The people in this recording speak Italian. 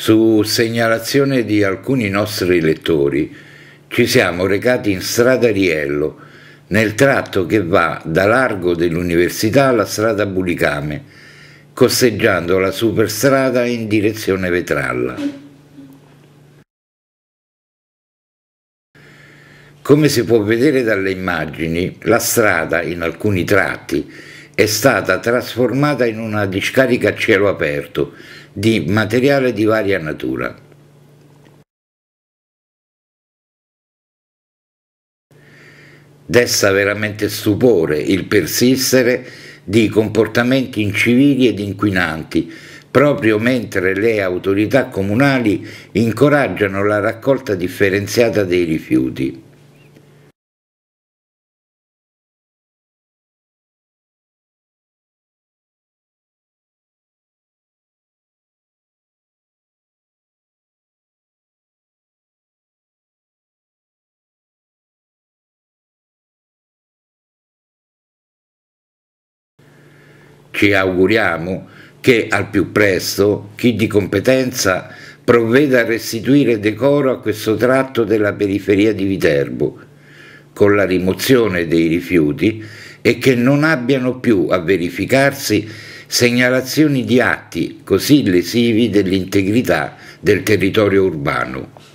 su segnalazione di alcuni nostri lettori, ci siamo recati in strada Riello, nel tratto che va da largo dell'università alla strada Bulicame, costeggiando la superstrada in direzione Vetralla. Come si può vedere dalle immagini, la strada in alcuni tratti è stata trasformata in una discarica a cielo aperto di materiale di varia natura. Desta veramente stupore il persistere di comportamenti incivili ed inquinanti, proprio mentre le autorità comunali incoraggiano la raccolta differenziata dei rifiuti. ci auguriamo che al più presto chi di competenza provveda a restituire decoro a questo tratto della periferia di Viterbo, con la rimozione dei rifiuti e che non abbiano più a verificarsi segnalazioni di atti così lesivi dell'integrità del territorio urbano.